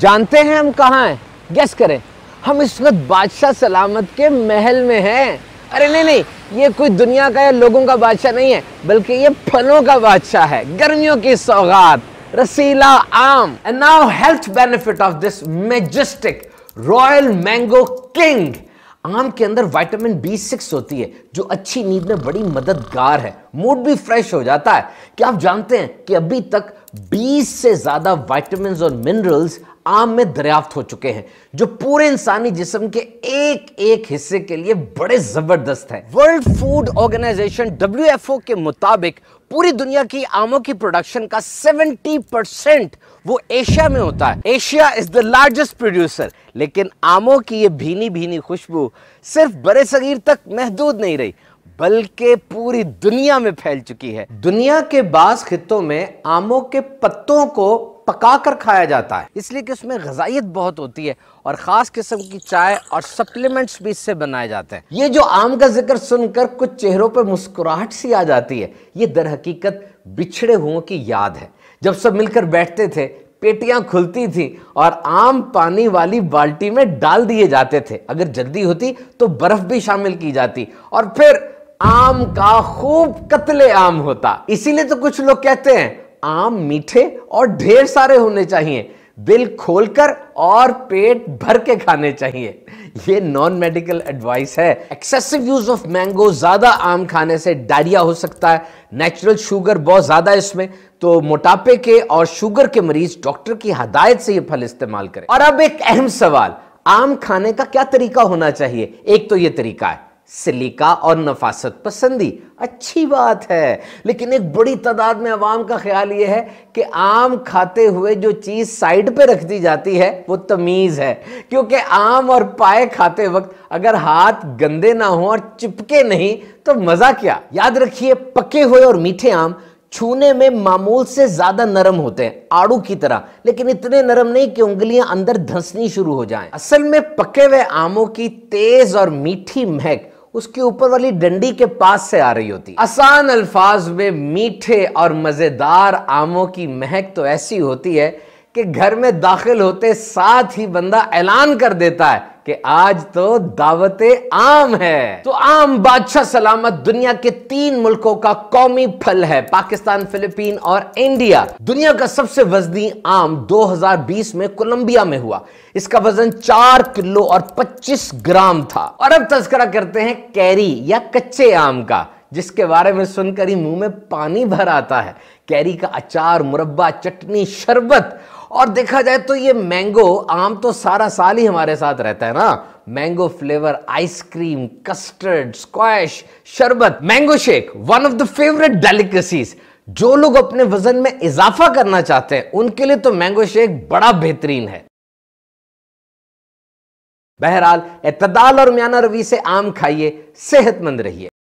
जानते हैं हम कहाँ हैं गेस करें हम इस वक्त बादशाह सलामत के महल में हैं अरे नहीं नहीं ये कोई दुनिया का या लोगों का बादशाह नहीं है बल्कि ये फलों का बादशाह है गर्मियों की सौगात रसीला आम and now health benefit of this majestic royal mango king आम के अंदर विटामिन बी सिक्स होती है जो अच्छी नींद में बड़ी मददगार है मूड भी फ्रेश हो जाता है क्या आप जानते हैं कि अभी तक 20 से ज़्यादा विटामिन और मिनरल्स आम में दरियाफ्त हो चुके हैं जो पूरे इंसानी जिस्म के एक एक हिस्से के लिए बड़े ज़बरदस्त हैं वर्ल्ड फूड ऑर्गेनाइजेशन डब्ल्यू के मुताबिक पूरी दुनिया की आमों की प्रोडक्शन का 70 परसेंट वो एशिया में होता है Asia is the largest producer लेकिन आमों की ये भीनी भीनी खुशबू सिर्फ बड़े सगीर तक महदूद नहीं रही बल्कि पूरी दुनिया में फैल चुकी है दुनिया के बास खितों में आमों के पत्तों को पका कर खाया जाता है इसलिए कि उसमें गजाइत बहुत होती है और ख़ास किस्म की चाय और सप्लीमेंट्स भी इससे बनाए जाते हैं ये जो आम का जिक्र सुनकर कुछ चेहरों पर मुस्कुराहट सी आ जाती है ये दर हकीकत बिछड़े हुओं की याद है जब सब मिलकर बैठते थे पेटियां खुलती थी और आम पानी वाली बाल्टी में डाल दिए जाते थे अगर जल्दी होती तो बर्फ भी शामिल की जाती और फिर आम का खूब कतले आम होता इसीलिए तो कुछ लोग कहते हैं आम मीठे और ढेर सारे होने चाहिए बिल खोलकर और पेट भर के खाने चाहिए ये नॉन मेडिकल एडवाइस है एक्सेसिव यूज ऑफ मैंगो ज़्यादा आम खाने से डायरिया हो सकता है नेचुरल शुगर बहुत ज़्यादा है इसमें तो मोटापे के और शुगर के मरीज डॉक्टर की हदायत से ये फल इस्तेमाल करें और अब एक अहम सवाल आम खाने का क्या तरीका होना चाहिए एक तो ये तरीका है सिलिका और नफासत पसंदी अच्छी बात है लेकिन एक बड़ी तादाद में आवाम का ख्याल ये है कि आम खाते हुए जो चीज़ साइड पे रख दी जाती है वो तमीज़ है क्योंकि आम और पाए खाते वक्त अगर हाथ गंदे ना हों और चिपके नहीं तो मज़ा क्या याद रखिए पके हुए और मीठे आम छूने में मामूल से ज़्यादा नरम होते हैं आड़ू की तरह लेकिन इतने नरम नहीं कि उंगलियां अंदर धंसनी शुरू हो जाएं। असल में पके हुए आमों की तेज़ और मीठी महक उसके ऊपर वाली डंडी के पास से आ रही होती आसान अल्फाज में मीठे और मज़ेदार आमों की महक तो ऐसी होती है कि घर में दाखिल होते साथ ही बंदा ऐलान कर देता है कि आज तो दावत आम है तो आम बादशाह सलामत दुनिया के तीन मुल्कों का कौमी फल है पाकिस्तान फिलिपीन और इंडिया दुनिया का सबसे वजनी आम 2020 में कोलंबिया में हुआ इसका वजन 4 किलो और 25 ग्राम था और अब तस्करा करते हैं कैरी या कच्चे आम का जिसके बारे में सुनकर ही मुंह में पानी भर आता है कैरी का अचार मुरब्बा चटनी शरबत और देखा जाए तो ये मैंगो आम तो सारा साल ही हमारे साथ रहता है ना mango flavour ice cream custard squash शरबत mango shake one of the favourite delicacies जो लोग अपने वजन में इजाफा करना चाहते हैं उनके लिए तो मैंगो शेक बड़ा बेहतरीन है बहरहाल एतदाल और म्याना रवि से आम खाइए सेहतमंद रहिए